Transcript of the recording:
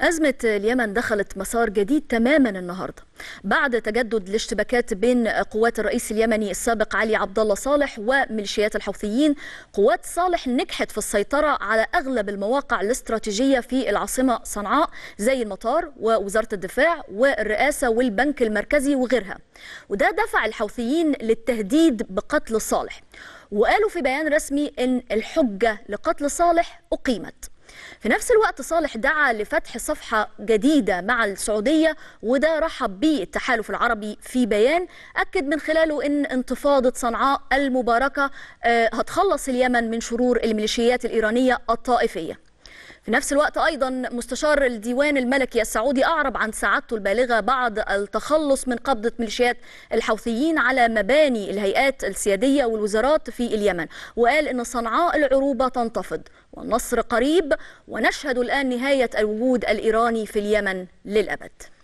أزمة اليمن دخلت مسار جديد تماما النهاردة بعد تجدد الاشتباكات بين قوات الرئيس اليمني السابق علي عبد الله صالح وميليشيات الحوثيين قوات صالح نجحت في السيطرة على أغلب المواقع الاستراتيجية في العاصمة صنعاء زي المطار ووزارة الدفاع والرئاسة والبنك المركزي وغيرها وده دفع الحوثيين للتهديد بقتل صالح وقالوا في بيان رسمي أن الحجة لقتل صالح أقيمت في نفس الوقت صالح دعا لفتح صفحة جديدة مع السعودية وده رحب به التحالف العربي في بيان أكد من خلاله أن انتفاضة صنعاء المباركة آه، هتخلص اليمن من شرور الميليشيات الإيرانية الطائفية في نفس الوقت أيضا مستشار الديوان الملكي السعودي أعرب عن سعادته البالغة بعد التخلص من قبضة ميليشيات الحوثيين على مباني الهيئات السيادية والوزارات في اليمن وقال أن صنعاء العروبة تنتفض والنصر قريب ونشهد الآن نهاية الوجود الإيراني في اليمن للأبد